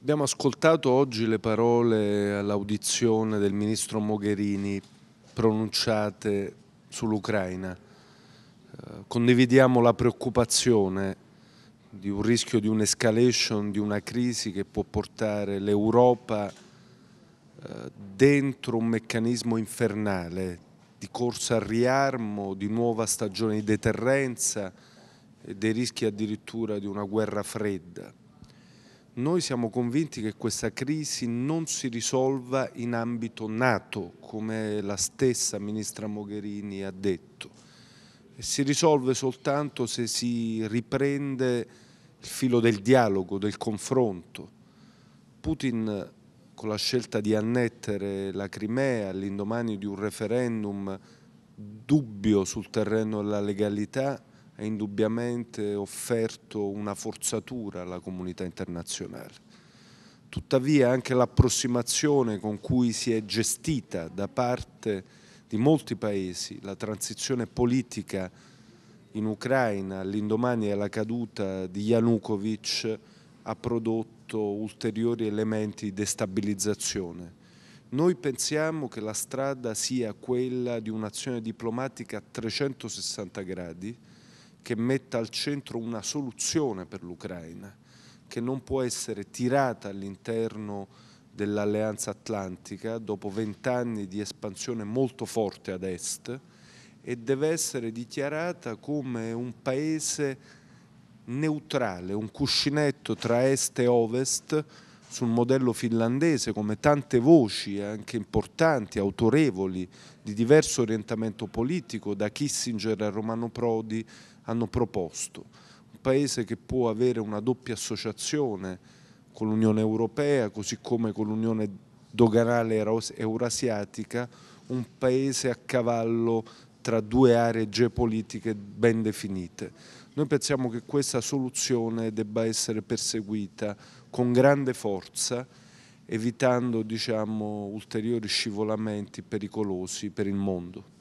Abbiamo ascoltato oggi le parole all'audizione del ministro Mogherini pronunciate sull'Ucraina. Eh, condividiamo la preoccupazione di un rischio di un'escalation, di una crisi che può portare l'Europa eh, dentro un meccanismo infernale di corsa al riarmo, di nuova stagione di deterrenza e dei rischi addirittura di una guerra fredda. Noi siamo convinti che questa crisi non si risolva in ambito NATO, come la stessa ministra Mogherini ha detto. Si risolve soltanto se si riprende il filo del dialogo, del confronto. Putin con la scelta di annettere la Crimea all'indomani di un referendum dubbio sul terreno della legalità ha indubbiamente offerto una forzatura alla comunità internazionale. Tuttavia anche l'approssimazione con cui si è gestita da parte di molti paesi la transizione politica in Ucraina all'indomani della caduta di Yanukovych ha prodotto ulteriori elementi di destabilizzazione. Noi pensiamo che la strada sia quella di un'azione diplomatica a 360 gradi, che metta al centro una soluzione per l'Ucraina, che non può essere tirata all'interno dell'Alleanza Atlantica dopo vent'anni di espansione molto forte ad est e deve essere dichiarata come un paese neutrale, un cuscinetto tra est e ovest sul modello finlandese, come tante voci eh, anche importanti, autorevoli, di diverso orientamento politico, da Kissinger a Romano Prodi, hanno proposto. Un paese che può avere una doppia associazione con l'Unione Europea, così come con l'Unione doganale eurasiatica, un paese a cavallo tra due aree geopolitiche ben definite. Noi pensiamo che questa soluzione debba essere perseguita con grande forza, evitando diciamo, ulteriori scivolamenti pericolosi per il mondo.